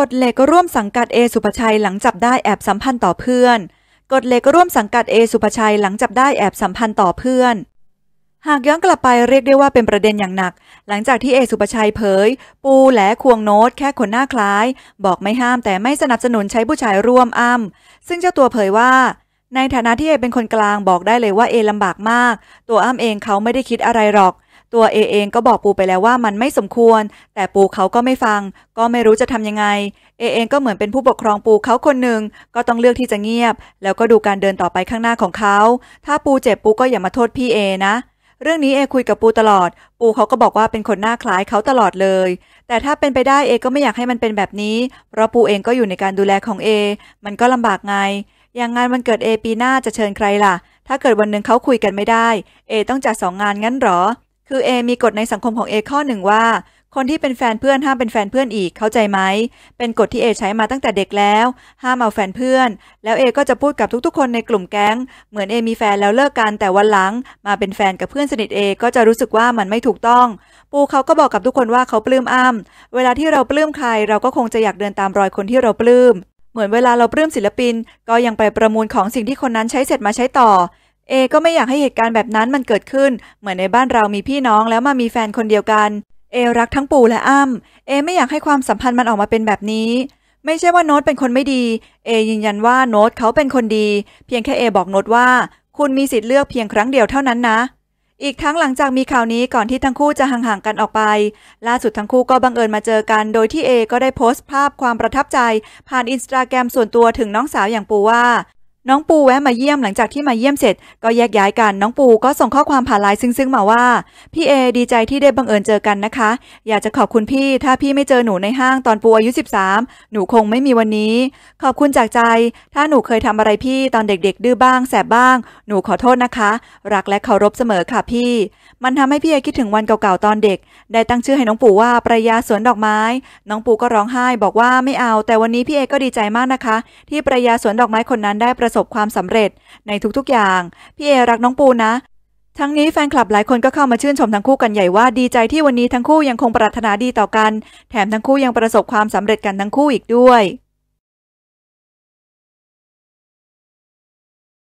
กฎเหล็กร่วมสังกัดเอสุปชัยหลังจับได้แอบสัมพันธ์ต่อเพื่อนกฎเหล็กร่วมสังกัดเอสุปชัยหลังจับได้แอบสัมพันธ์ต่อเพื่อน หากย้อนกลับไปเรียกได้ว่าเป็นประเด็นอย่างหนัก หลังจากที่เอสุปชัยเผย ปูแหลควงโน้ตแค่คนหน้าคล้าย บอกไม่ห้ามแต่ไม่สนับสนุนใช้ผู้ชายร่วมอ้ำซึ่งเจ้าตัวเผยว่า ในฐานะที่เอเป็นคนกลางบอกได้เลยว่าเอลำบากมากตัวอ้ำเองเขาไม่ได้คิดอะไรหรอกตัวเอเองก็บอกปูไปแล้วว่ามันไม่สมควร แต่ปูเขาก็ไม่ฟัง ก็ไม่รู้จะทำยังไง เอเองก็เหมือนเป็นผู้ปกครองปูเขาคนหนึ่ง ก็ต้องเลือกที่จะเงียบ แล้วก็ดูการเดินต่อไปข้างหน้าของเขา ถ้าปูเจ็บปูก็อย่ามาโทษพี่เอนะ เรื่องนี้เอคุยกับปูตลอด ปูเขาก็บอกว่าเป็นคนหน้าคล้ายเขาตลอดเลย แต่ถ้าเป็นไปได้เอก็ไม่อยากให้มันเป็นแบบนี้ เพราะปูเองก็อยู่ในการดูแลของเอ มันก็ลำบากไง อย่างงานวันเกิดเอปีหน้าจะเชิญใครล่ะ ถ้าเกิดวันหนึ่งเขาคุยกันไม่ได้ เอต้องจัดสองงานงั้นหรอคือเอมีกฎในสังคมของเอข้อหนึ่งว่า คนที่เป็นแฟนเพื่อนห้ามเป็นแฟนเพื่อนอีกเข้าใจไหม เป็นกฎที่เอใช้มาตั้งแต่เด็กแล้ว ห้ามเอาแฟนเพื่อน แล้วเอก็จะพูดกับทุก ๆคนในกลุ่มแก๊ง เหมือนเอมีแฟนแล้วเลิกกันแต่วันหลัง มาเป็นแฟนกับเพื่อนสนิทเอก็จะรู้สึกว่ามันไม่ถูกต้อง ปูเขาก็บอกกับทุกคนว่าเขาปลื้มอ้ำเวลาที่เราปลื้มใครเราก็คงจะอยากเดินตามรอยคนที่เราปลื้มเหมือนเวลาเราปลื้มศิลปิน ก็ยังไปประมูลของสิ่งที่คนนั้นใช้เสร็จมาใช้ต่อเอก็ไม่อยากให้เหตุการณ์แบบนั้นมันเกิดขึ้น เหมือนในบ้านเรามีพี่น้องแล้วมามีแฟนคนเดียวกันเอรักทั้งปู่และอ้ำเอไม่อยากให้ความสัมพันธ์มันออกมาเป็นแบบนี้ ไม่ใช่ว่าโน้ตเป็นคนไม่ดีเอยืนยันว่าโน้ตเขาเป็นคนดี เพียงแค่เอบอกโน้ตว่า คุณมีสิทธิ์เลือกเพียงครั้งเดียวเท่านั้นนะ อีกทั้งหลังจากมีข่าวนี้ก่อนที่ทั้งคู่จะห่างๆกันออกไปล่าสุดทั้งคู่ก็บังเอิญมาเจอกันโดยที่เอก็ได้โพสต์ภาพความประทับใจ ผ่านอินสตาแกรมส่วนตัวถึงน้องสาวอย่างปูว่าน้องปูแวะมาเยี่ยมหลังจากที่มาเยี่ยมเสร็จก็แยกย้ายกัน น้องปูก็ส่งข้อความผ่านไลน์ซึ้งๆมาว่าพี่เอดีใจที่ได้บังเอิญเจอกันนะคะ อยากจะขอบคุณพี่ถ้าพี่ไม่เจอหนูในห้างตอนปูอายุ 13 หนูคงไม่มีวันนี้ ขอบคุณจากใจ ถ้าหนูเคยทำอะไรพี่ตอนเด็กๆ ดื้อบ้างแสบบ้างหนูขอโทษนะคะรักและเคารพเสมอค่ะพี่ มันทำให้พี่เอคิดถึงวันเก่าๆตอนเด็ก ได้ตั้งชื่อให้น้องปูว่าประยาสวนดอกไม้ น้องปูก็ร้องไห้บอกว่าไม่เอาแต่วันนี้พี่เอก็ดีใจมากนะคะ ที่ประยาสวนดอกไม้คนนั้นได้ประสบความสำเร็จในทุกๆอย่าง พี่เอรักน้องปูนะ ทั้งนี้แฟนคลับหลายคนก็เข้ามาชื่นชมทั้งคู่กันใหญ่ว่า ดีใจที่วันนี้ทั้งคู่ยังคงปรารถนาดีต่อกัน แถมทั้งคู่ยังประสบความสำเร็จกันทั้งคู่อีกด้วย